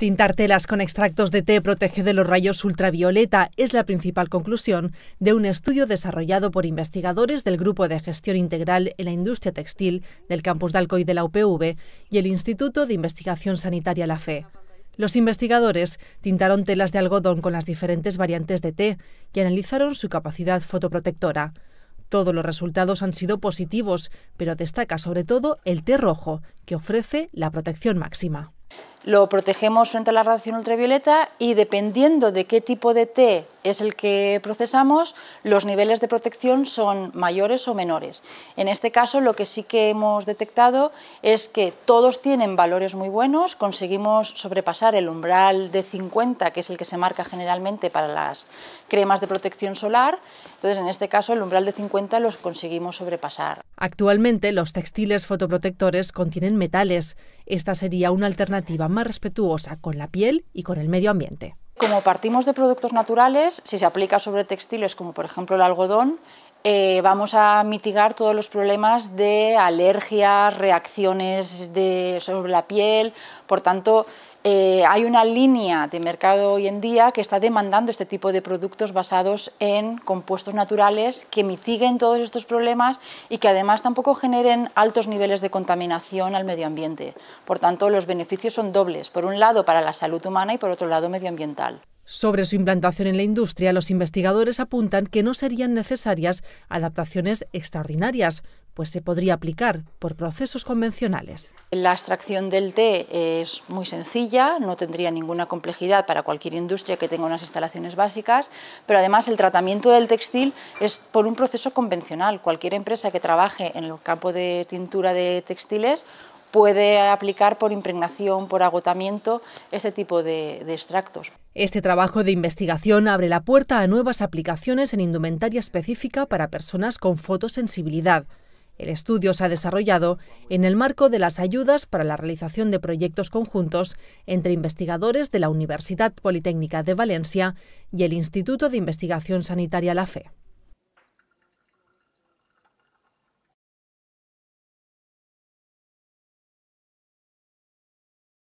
Tintar telas con extractos de té protege de los rayos ultravioleta es la principal conclusión de un estudio desarrollado por investigadores del Grupo de Gestión Integral en la Industria Textil del Campus de de la UPV y el Instituto de Investigación Sanitaria La FE. Los investigadores tintaron telas de algodón con las diferentes variantes de té y analizaron su capacidad fotoprotectora. Todos los resultados han sido positivos, pero destaca sobre todo el té rojo, que ofrece la protección máxima lo protegemos frente a la radiación ultravioleta y dependiendo de qué tipo de té es el que procesamos, los niveles de protección son mayores o menores. En este caso lo que sí que hemos detectado es que todos tienen valores muy buenos, conseguimos sobrepasar el umbral de 50, que es el que se marca generalmente para las cremas de protección solar, entonces en este caso el umbral de 50 los conseguimos sobrepasar. Actualmente los textiles fotoprotectores contienen metales. Esta sería una alternativa más respetuosa con la piel y con el medio ambiente como partimos de productos naturales, si se aplica sobre textiles como por ejemplo el algodón, eh, vamos a mitigar todos los problemas de alergias, reacciones sobre la piel. Por tanto, eh, hay una línea de mercado hoy en día que está demandando este tipo de productos basados en compuestos naturales que mitiguen todos estos problemas y que además tampoco generen altos niveles de contaminación al medio ambiente. Por tanto, los beneficios son dobles, por un lado para la salud humana y por otro lado medioambiental. Sobre su implantación en la industria, los investigadores apuntan que no serían necesarias adaptaciones extraordinarias, pues se podría aplicar por procesos convencionales. La extracción del té es muy sencilla, no tendría ninguna complejidad para cualquier industria que tenga unas instalaciones básicas, pero además el tratamiento del textil es por un proceso convencional. Cualquier empresa que trabaje en el campo de tintura de textiles puede aplicar por impregnación, por agotamiento, ese tipo de, extractos. Este trabajo de investigación abre la puerta a nuevas aplicaciones en indumentaria específica para personas con fotosensibilidad. El estudio se ha desarrollado en el marco de las ayudas para la realización de proyectos conjuntos entre investigadores de la Universidad Politécnica de Valencia y el Instituto de Investigación Sanitaria La Fe.